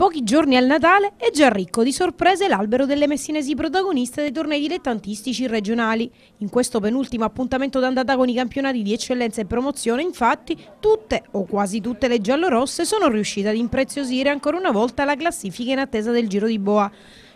Pochi giorni al Natale è già ricco di sorprese l'albero delle messinesi protagoniste dei tornei dilettantistici regionali. In questo penultimo appuntamento d'andata con i campionati di eccellenza e promozione, infatti, tutte o quasi tutte le giallorosse sono riuscite ad impreziosire ancora una volta la classifica in attesa del Giro di Boa.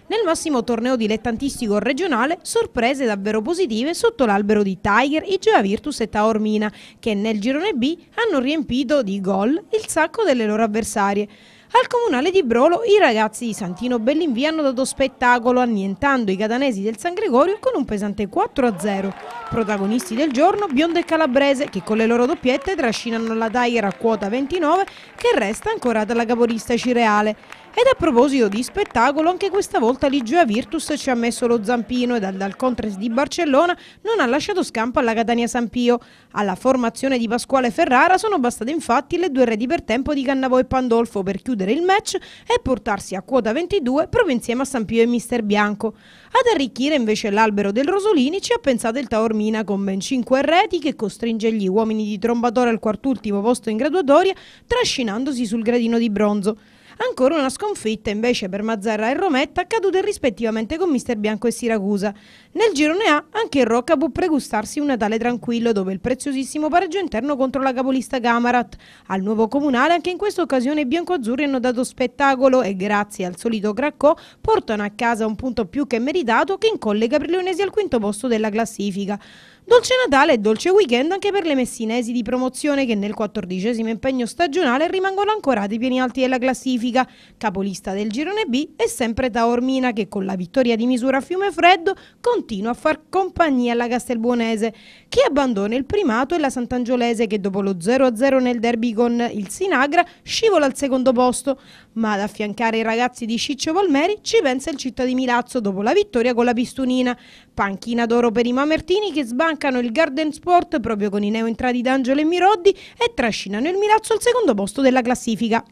Nel massimo torneo dilettantistico regionale, sorprese davvero positive sotto l'albero di Tiger, Igea Virtus e Taormina, che nel girone B hanno riempito di gol il sacco delle loro avversarie. Al comunale di Brolo i ragazzi di Santino Bellinvia hanno dato spettacolo annientando i catanesi del San Gregorio con un pesante 4-0. Protagonisti del giorno Biondo e Calabrese che con le loro doppiette trascinano la Tiger a quota 29 che resta ancorata alla caporista Cireale. Ed a proposito di spettacolo, anche questa volta l'Igea Virtus ci ha messo lo zampino ed dal Contres di Barcellona non ha lasciato scampo alla Catania San Pio. Alla formazione di Pasquale Ferrara sono bastate infatti le due reti per tempo di Cannavo e Pandolfo per chiudere chiudere il match e portarsi a quota 22 proprio insieme a San Pio e Mister Bianco. Ad arricchire invece l'albero del Rosolini ci ha pensato il Taormina con ben 5 reti che costringe gli uomini di Trombatore al quartultimo posto in graduatoria trascinandosi sul gradino di bronzo. Ancora una sconfitta invece per Mazzarra e Rometta, cadute rispettivamente con Mister Bianco e Siracusa. Nel girone A anche il Rocca può pregustarsi un Natale tranquillo dove il preziosissimo pareggio interno contro la capolista Camarat. Al nuovo comunale anche in questa occasione i biancoazzurri hanno dato spettacolo e grazie al solito Graccò portano a casa un punto più che meritato che incollega per Leonesi al quinto posto della classifica. Dolce Natale e dolce weekend anche per le messinesi di promozione che nel quattordicesimo impegno stagionale rimangono ancorati ai pieni alti della classifica classifica. Capolista del girone B è sempre Taormina che con la vittoria di misura a Fiumefreddo continua a far compagnia alla Castelbuonese che abbandona il primato e la Sant'Angiolese che dopo lo 0-0 nel derby con il Sinagra scivola al secondo posto. Ma ad affiancare i ragazzi di Ciccio Palmeri ci pensa il città di Milazzo dopo la vittoria con la Pistunina. Panchina d'oro per i Mamertini che sbancano il Garden Sport proprio con i neoentrati D'Angelo e Miroddi e trascinano il Milazzo al secondo posto della classifica.